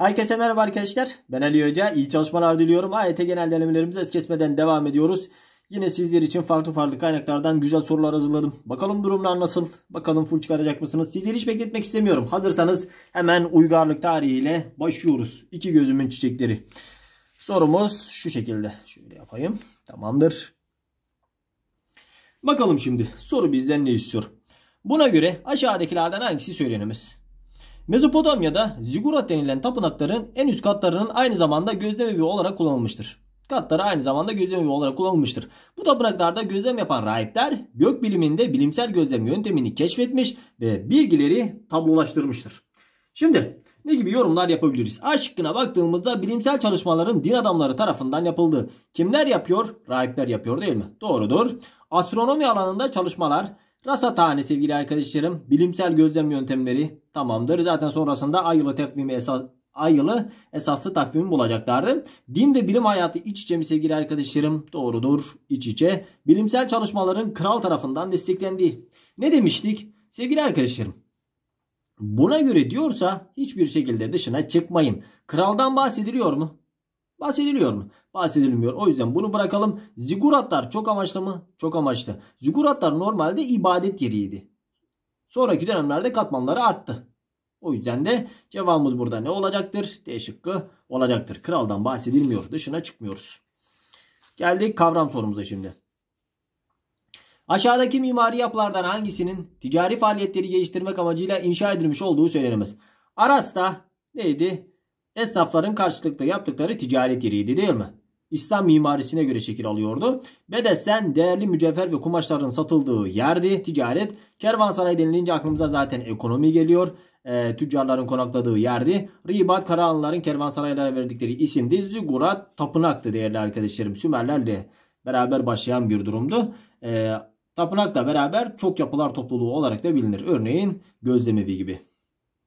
Herkese merhaba arkadaşlar. Ben Ali Hoca. İyi çalışmalar diliyorum. AYT e genel denemelerimizi es kesmeden devam ediyoruz. Yine sizler için farklı farklı kaynaklardan güzel sorular hazırladım. Bakalım durumlar nasıl? Bakalım full çıkaracak mısınız? Sizleri hiç bekletmek istemiyorum. Hazırsanız hemen uygarlık tarihiyle başlıyoruz. İki gözümün çiçekleri. Sorumuz şu şekilde. Şöyle yapayım. Tamamdır. Bakalım şimdi soru bizden ne istiyor? Buna göre aşağıdakilerden hangisi söylenemez? Mezopotamya'da zigurat denilen tapınakların en üst katlarının aynı zamanda gözlem gözlemevi olarak kullanılmıştır. Katları aynı zamanda gözlem gözlemevi olarak kullanılmıştır. Bu tapınaklarda gözlem yapan rahipler gök biliminde bilimsel gözlem yöntemini keşfetmiş ve bilgileri tablolaştırmıştır. Şimdi ne gibi yorumlar yapabiliriz? A şıkkına baktığımızda bilimsel çalışmaların din adamları tarafından yapıldı. Kimler yapıyor? Rahipler yapıyor değil mi? Doğrudur. Astronomi alanında çalışmalar Rasa Rasathane sevgili arkadaşlarım bilimsel gözlem yöntemleri tamamdır. Zaten sonrasında ayrılı takvimi esas ayılı esaslı takvimi bulacaklardı. Din ve bilim hayatı iç içe mi sevgili arkadaşlarım? Doğrudur iç içe. Bilimsel çalışmaların kral tarafından desteklendiği. Ne demiştik? Sevgili arkadaşlarım buna göre diyorsa hiçbir şekilde dışına çıkmayın. Kraldan bahsediliyor mu? Bahsediliyor mu? Bahsedilmiyor. O yüzden bunu bırakalım. Ziguratlar çok amaçlı mı? Çok amaçlı. Ziguratlar normalde ibadet yeriydi. Sonraki dönemlerde katmanları arttı. O yüzden de cevabımız burada ne olacaktır? D şıkkı olacaktır. Kraldan bahsedilmiyor. Dışına çıkmıyoruz. Geldik kavram sorumuza şimdi. Aşağıdaki mimari yapılardan hangisinin ticari faaliyetleri geliştirmek amacıyla inşa edilmiş olduğu söylenemez. Arasta neydi? esnafların karşılıklı yaptıkları ticaret yeriydi değil mi? İslam mimarisine göre şekil alıyordu. Bedesten değerli mücevher ve kumaşların satıldığı yerdi ticaret. Kervansaray denilince aklımıza zaten ekonomi geliyor. E, tüccarların konakladığı yerdi. Ribat Karahanlıların kervansaraylara verdikleri isimdi. Zigurat tapınaktı değerli arkadaşlarım. Sümerlerle beraber başlayan bir durumdu. E, da beraber çok yapılar topluluğu olarak da bilinir. Örneğin gözlemevi gibi.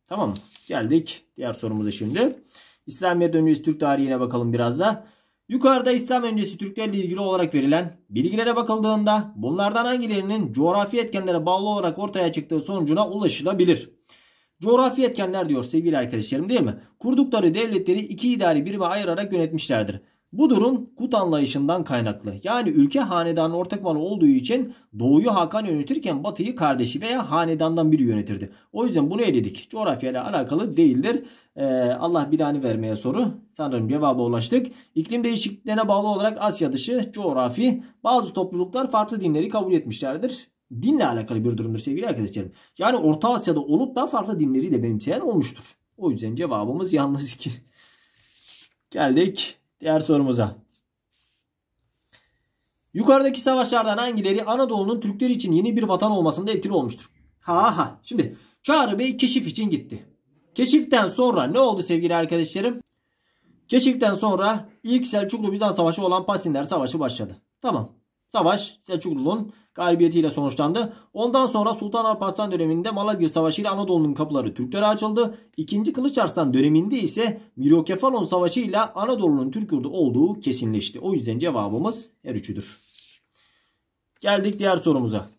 Tamam mı? Geldik diğer sorumuza şimdi. İslamiyet öncesi Türk tarihine bakalım biraz da. Yukarıda İslam öncesi Türklerle ilgili olarak verilen bilgilere bakıldığında bunlardan hangilerinin coğrafi etkenlere bağlı olarak ortaya çıktığı sonucuna ulaşılabilir. Coğrafi etkenler diyor sevgili arkadaşlarım değil mi? Kurdukları devletleri iki idari birime ayırarak yönetmişlerdir. Bu durum Kut anlayışından kaynaklı. Yani ülke hanedanın ortak malı olduğu için Doğu'yu Hakan yönetirken Batı'yı kardeşi veya hanedandan biri yönetirdi. O yüzden bunu eledik. Coğrafyayla alakalı değildir. Ee, Allah bilanı vermeye soru. Sanırım cevaba ulaştık. İklim değişikliklerine bağlı olarak Asya dışı coğrafi bazı topluluklar farklı dinleri kabul etmişlerdir dinle alakalı bir durumdur sevgili arkadaşlarım. Yani Orta Asya'da olup da farklı dinleri de benimseyen olmuştur. O yüzden cevabımız yalnız iki. Geldik Diğer sorumuza. Yukarıdaki savaşlardan hangileri Anadolu'nun Türkler için yeni bir vatan olmasında etkili olmuştur? Ha ha. Şimdi Çağrı Bey keşif için gitti. Keşiften sonra ne oldu sevgili arkadaşlarım? Keşiften sonra ilk Selçuklu Bizans Savaşı olan Pasinler Savaşı başladı. Tamam. Savaş Selçuklu'nun galibiyetiyle sonuçlandı. Ondan sonra Sultan Alparslan döneminde Malagir Savaşı ile Anadolu'nun kapıları Türklere açıldı. İkinci Kılıç Arslan döneminde ise Mirokefalon Savaşı ile Anadolu'nun Türk yurdu olduğu kesinleşti. O yüzden cevabımız her üçüdür. Geldik diğer sorumuza.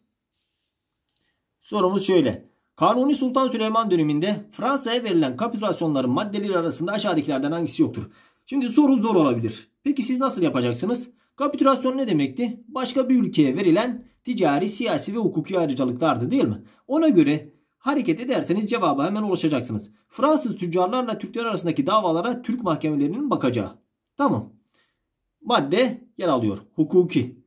Sorumuz şöyle. Kanuni Sultan Süleyman döneminde Fransa'ya verilen kapitülasyonların maddeleri arasında aşağıdakilerden hangisi yoktur? Şimdi soru zor olabilir. Peki siz nasıl yapacaksınız? Kapitülasyon ne demekti? Başka bir ülkeye verilen ticari, siyasi ve hukuki ayrıcalıklardı değil mi? Ona göre hareket ederseniz cevaba hemen ulaşacaksınız. Fransız tüccarlarla Türkler arasındaki davalara Türk mahkemelerinin bakacağı. Tamam. Madde yer alıyor. Hukuki.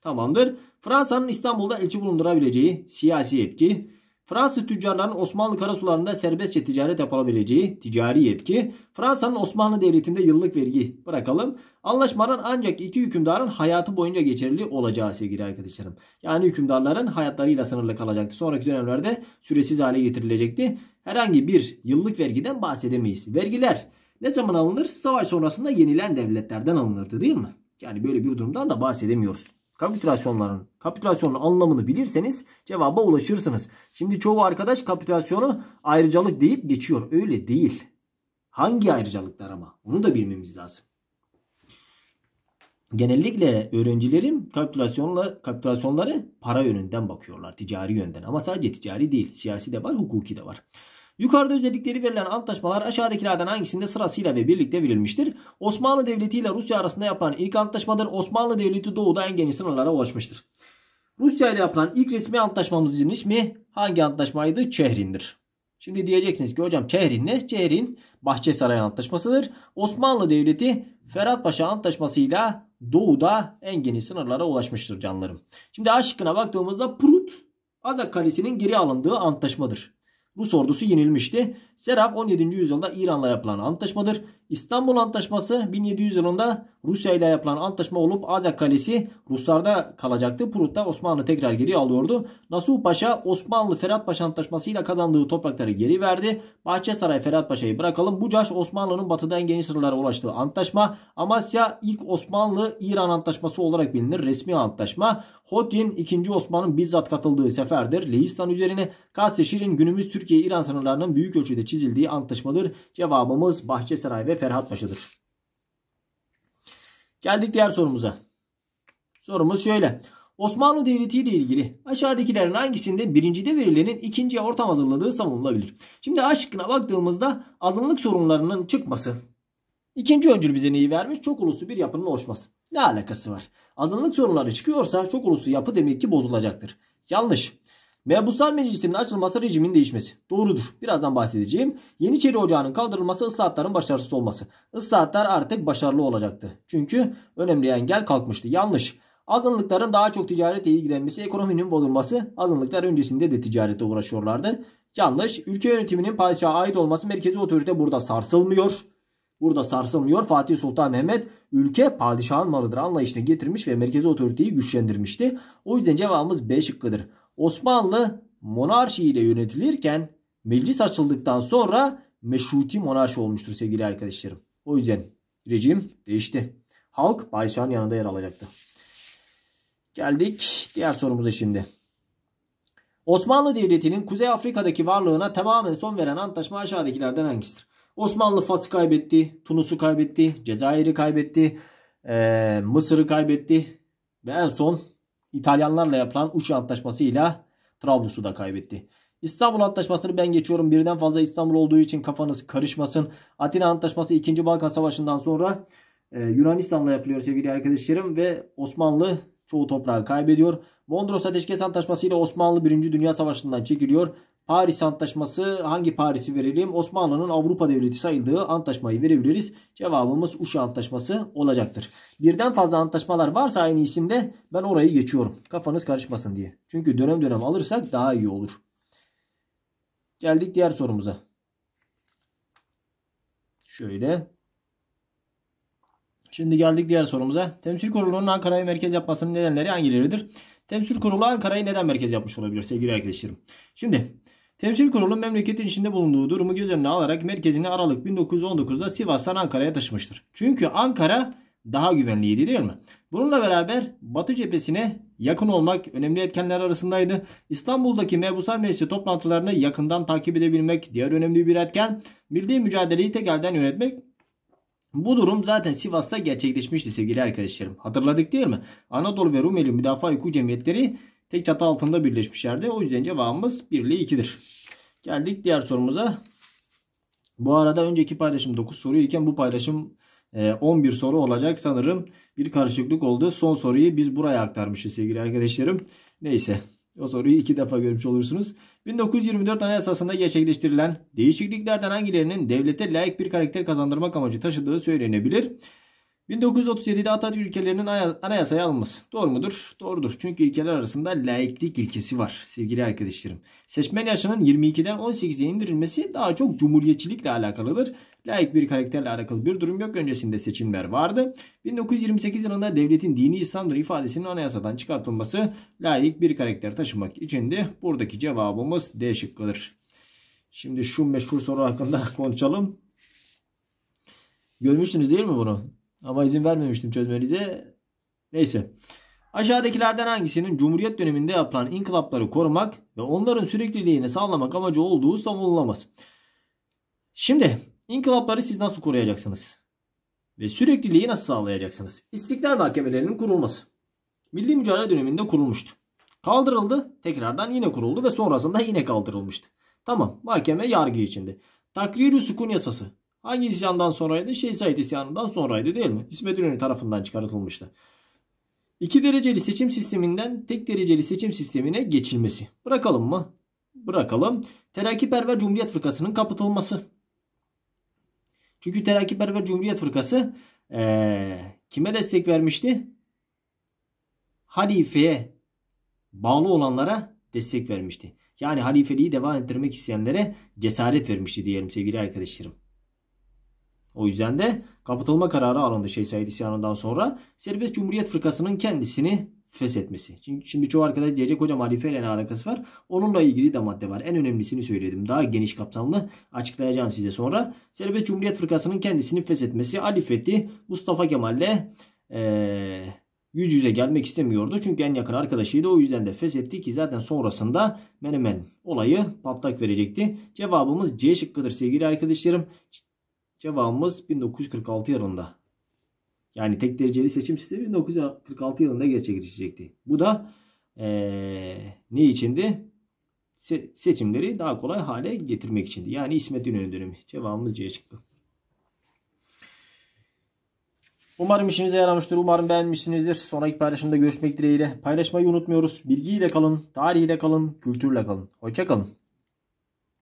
Tamamdır. Fransa'nın İstanbul'da elçi bulundurabileceği siyasi etki. Fransız tüccarların Osmanlı karasularında serbestçe ticaret yapılabileceği ticari yetki, Fransa'nın Osmanlı Devleti'nde yıllık vergi bırakalım. Anlaşmanın ancak iki hükümdarın hayatı boyunca geçerli olacağı sevgili arkadaşlarım. Yani hükümdarların hayatlarıyla sınırlı kalacaktı. Sonraki dönemlerde süresiz hale getirilecekti. Herhangi bir yıllık vergiden bahsedemeyiz. Vergiler ne zaman alınır? Savaş sonrasında yenilen devletlerden alınırdı değil mi? Yani böyle bir durumdan da bahsedemiyoruz. Kapitülasyonların kapitülasyonun anlamını bilirseniz cevaba ulaşırsınız. Şimdi çoğu arkadaş kapitülasyonu ayrıcalık deyip geçiyor. Öyle değil. Hangi ayrıcalıklar ama? Onu da bilmemiz lazım. Genellikle öğrencilerim kapitülasyonla, kapitülasyonları para yönünden bakıyorlar. Ticari yönden. Ama sadece ticari değil. Siyasi de var, hukuki de var. Yukarıda özellikleri verilen antlaşmalar aşağıdakilerden hangisinde sırasıyla ve birlikte verilmiştir? Osmanlı Devleti ile Rusya arasında yapılan ilk antlaşmadır. Osmanlı Devleti doğuda en geniş sınırlara ulaşmıştır. Rusya ile yapılan ilk resmi antlaşmamızın ismi hangi antlaşmaydı? Çehrin'dir. Şimdi diyeceksiniz ki hocam Çehrin ne? Çehrin Bahçesaray Antlaşması'dır. Osmanlı Devleti Ferhat Paşa Antlaşması'yla doğuda en geniş sınırlara ulaşmıştır canlarım. Şimdi A şıkkına baktığımızda Prut Azak Kalesi'nin geri alındığı antlaşmadır. Rus ordusu yenilmişti. Seraf 17. yüzyılda İran'la yapılan antlaşmadır. İstanbul Antlaşması 1700 yılında Rusya ile yapılan antlaşma olup Azak Kalesi Ruslarda kalacaktı. Prut'ta Osmanlı tekrar geri alıyordu. Nasuh Paşa Osmanlı Ferhat Paşa Antlaşması ile kazandığı toprakları geri verdi. Bahçesaray Ferhat Paşa'yı bırakalım. Bu caş Osmanlı'nın batıdan geniş sınırlara ulaştığı antlaşma. Amasya ilk Osmanlı-İran Antlaşması olarak bilinir. Resmi antlaşma. Hodin 2. Osman'ın bizzat katıldığı seferdir. Lehistan üzerine Kasteşir'in günümüz Türk Türkiye-İran sınırlarının büyük ölçüde çizildiği antlaşmadır. Cevabımız Bahçesaray ve Ferhat Ferhatpaşa'dır. Geldik diğer sorumuza. Sorumuz şöyle. Osmanlı Devleti ile ilgili aşağıdakilerin hangisinde birincide verilenin ikinciye ortam hazırladığı savunulabilir? Şimdi A baktığımızda azınlık sorunlarının çıkması. İkinci öncül bize neyi vermiş? Çok uluslu bir yapının oluşması. Ne alakası var? Azınlık sorunları çıkıyorsa çok uluslu yapı demek ki bozulacaktır. Yanlış. Mebuslar Meclisi'nin açılması rejimin değişmesi. Doğrudur. Birazdan bahsedeceğim. Yeniçeri Ocağı'nın kaldırılması ıslahatların başarısız olması. Islahatlar artık başarılı olacaktı. Çünkü önemli engel kalkmıştı. Yanlış. Azınlıkların daha çok ticarete ilgilenmesi, ekonominin bozulması. Azınlıklar öncesinde de ticarette uğraşıyorlardı. Yanlış. Ülke yönetiminin padişaha ait olması merkezi otorite burada sarsılmıyor. Burada sarsılmıyor. Fatih Sultan Mehmet ülke padişahın malıdır anlayışını getirmiş ve merkezi otoriteyi güçlendirmişti. O yüzden cevabımız B şıkkıdır. Osmanlı monarşi ile yönetilirken meclis açıldıktan sonra meşruti monarşi olmuştur sevgili arkadaşlarım. O yüzden rejim değişti. Halk padişahın yanında yer alacaktı. Geldik diğer sorumuza şimdi. Osmanlı Devleti'nin Kuzey Afrika'daki varlığına tamamen son veren antlaşma aşağıdakilerden hangisidir? Osmanlı Fas'ı kaybetti, Tunus'u kaybetti, Cezayir'i kaybetti, ee, Mısır'ı kaybetti ve en son İtalyanlarla yapılan Uşi Antlaşması'yla Trablus'u da kaybetti. İstanbul Antlaşması'nı ben geçiyorum. Birden fazla İstanbul olduğu için kafanız karışmasın. Atina Antlaşması 2. Balkan Savaşı'ndan sonra e, Yunanistan'la yapılıyor sevgili arkadaşlarım ve Osmanlı çoğu toprağı kaybediyor. Mondros Ateşkes Antlaşması ile Osmanlı 1. Dünya Savaşı'ndan çekiliyor. Paris Antlaşması hangi Paris'i verelim? Osmanlı'nın Avrupa devleti sayıldığı antlaşmayı verebiliriz. Cevabımız Uşa Antlaşması olacaktır. Birden fazla antlaşmalar varsa aynı isimde ben orayı geçiyorum. Kafanız karışmasın diye. Çünkü dönem dönem alırsak daha iyi olur. Geldik diğer sorumuza. Şöyle. Şimdi geldik diğer sorumuza. Temsil kurulunun Ankara'yı merkez yapmasının nedenleri hangileridir? Temsil kurulu Ankara'yı neden merkez yapmış olabilir sevgili arkadaşlarım? Şimdi Temsil kurulu memleketin içinde bulunduğu durumu göz önüne alarak merkezini Aralık 1919'da Sivas'tan Ankara'ya taşımıştır. Çünkü Ankara daha güvenliydi değil mi? Bununla beraber Batı cephesine yakın olmak önemli etkenler arasındaydı. İstanbul'daki mebuslar meclisi toplantılarını yakından takip edebilmek diğer önemli bir etken. Milli mücadeleyi tekelden yönetmek bu durum zaten Sivas'ta gerçekleşmişti sevgili arkadaşlarım. Hatırladık değil mi? Anadolu ve Rumeli Müdafaa Hukuk Cemiyetleri Tek çatı altında birleşmiş yerde, O yüzden cevabımız 1 ile 2'dir. Geldik diğer sorumuza. Bu arada önceki paylaşım 9 soruyken bu paylaşım 11 e, soru olacak sanırım. Bir karışıklık oldu. Son soruyu biz buraya aktarmışız sevgili arkadaşlarım. Neyse o soruyu iki defa görmüş olursunuz. 1924 Anayasası'nda gerçekleştirilen değişikliklerden hangilerinin devlete layık bir karakter kazandırmak amacı taşıdığı söylenebilir. 1937'de Atatürk ülkelerinin anayasaya alınması. Doğru mudur? Doğrudur. Çünkü ülkeler arasında laiklik ilkesi var sevgili arkadaşlarım. Seçmen yaşının 22'den 18'e indirilmesi daha çok cumhuriyetçilikle alakalıdır. Laik bir karakterle alakalı bir durum yok. Öncesinde seçimler vardı. 1928 yılında devletin dini İslam'dır ifadesinin anayasadan çıkartılması laik bir karakter taşımak içindi. Buradaki cevabımız D şıkkıdır. Şimdi şu meşhur soru hakkında konuşalım. Görmüştünüz değil mi bunu? Ama izin vermemiştim çözmenize. Neyse. Aşağıdakilerden hangisinin Cumhuriyet döneminde yapılan inkılapları korumak ve onların sürekliliğini sağlamak amacı olduğu savunulamaz. Şimdi inkılapları siz nasıl koruyacaksınız? Ve sürekliliği nasıl sağlayacaksınız? İstiklal mahkemelerinin kurulması. Milli mücadele döneminde kurulmuştu. Kaldırıldı, tekrardan yine kuruldu ve sonrasında yine kaldırılmıştı. Tamam, mahkeme yargı içinde. Takrir-i sukun yasası. Hangi isyandan sonraydı? Şeyh Said isyanından sonraydı değil mi? İsmet İnönü tarafından çıkartılmıştı. İki dereceli seçim sisteminden tek dereceli seçim sistemine geçilmesi. Bırakalım mı? Bırakalım. Terakkiperver Cumhuriyet Fırkası'nın kapatılması. Çünkü Terakkiperver Cumhuriyet Fırkası ee, kime destek vermişti? Halifeye bağlı olanlara destek vermişti. Yani halifeliği devam ettirmek isteyenlere cesaret vermişti diyelim sevgili arkadaşlarım. O yüzden de kapatılma kararı alındı Şeyh Said isyanından sonra Serbest Cumhuriyet Fırkası'nın kendisini feshetmesi. Çünkü şimdi çoğu arkadaş diyecek hocam halifeyle ne alakası var? Onunla ilgili de madde var. En önemlisini söyledim. Daha geniş kapsamlı açıklayacağım size sonra. Serbest Cumhuriyet Fırkası'nın kendisini feshetmesi Ali Fethi Mustafa Kemal'le ee, yüz yüze gelmek istemiyordu. Çünkü en yakın arkadaşıydı. O yüzden de feshetti ki zaten sonrasında Menemen olayı patlak verecekti. Cevabımız C şıkkıdır sevgili arkadaşlarım. Cevabımız 1946 yılında. Yani tek dereceli seçim sistemi 1946 yılında gerçekleşecekti. Bu da ee, ne içindi? Se seçimleri daha kolay hale getirmek içindi. Yani İsmet İnönü dönemi. Cevabımız C çıktı. Umarım işinize yaramıştır. Umarım beğenmişsinizdir. Sonraki paylaşımda görüşmek dileğiyle. Paylaşmayı unutmuyoruz. Bilgiyle kalın, tarihiyle kalın, kültürle kalın. Hoşçakalın.